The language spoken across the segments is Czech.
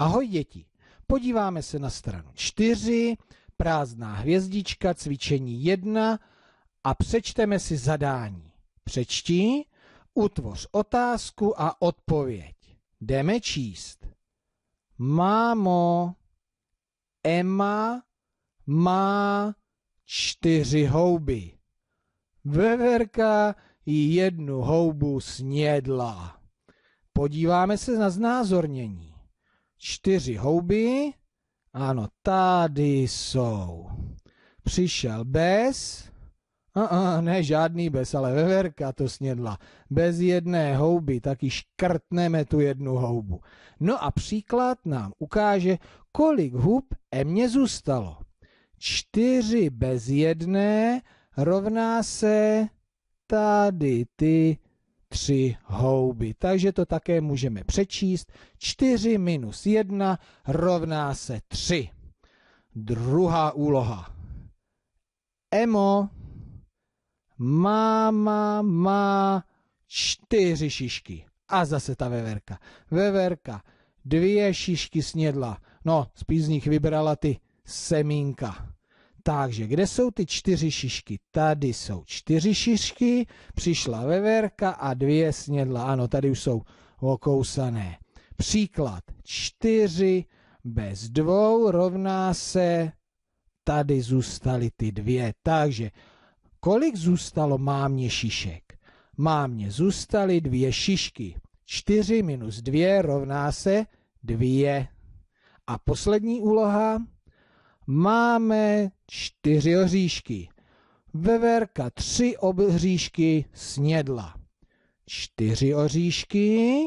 Ahoj děti, podíváme se na stranu 4, prázdná hvězdička, cvičení 1 a přečteme si zadání. Přečti, utvoř otázku a odpověď. Jdeme číst. Mámo, Emma má čtyři houby. Veverka jednu houbu snědla. Podíváme se na znázornění čtyři houby. Ano, tady jsou. Přišel bez... Uh, uh, ne žádný bez, ale veverka to snědla. Bez jedné houby, taky škrtneme tu jednu houbu. No a příklad nám ukáže, kolik hub Emě zůstalo. Čtyři bez jedné rovná se tady ty tři houby. Takže to také můžeme přečíst. 4 minus 1 rovná se 3. Druhá úloha. Emo, máma má čtyři šišky. A zase ta veverka. Veverka dvě šišky snědla. No, spíš z nich vybrala ty semínka. Takže kde jsou ty čtyři šišky? Tady jsou čtyři šišky, přišla veverka a dvě snědla. Ano, tady už jsou okousané. Příklad. Čtyři bez dvou rovná se, tady zůstaly ty dvě. Takže kolik zůstalo mámě šišek? Mámě zůstaly dvě šišky. čtyři minus dvě rovná se dvě. A poslední úloha máme čtyři oříšky. Veverka tři oříšky snědla. Čtyři oříšky.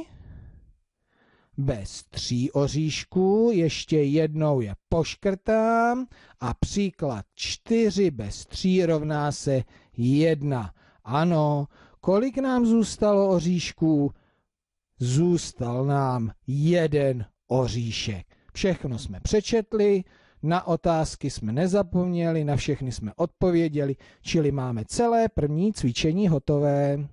Bez tří oříšků ještě jednou je poškrtám a příklad čtyři bez tří rovná se jedna. Ano, kolik nám zůstalo oříšků? Zůstal nám jeden oříšek. Všechno jsme přečetli, na otázky jsme nezapomněli, na všechny jsme odpověděli, čili máme celé první cvičení hotové.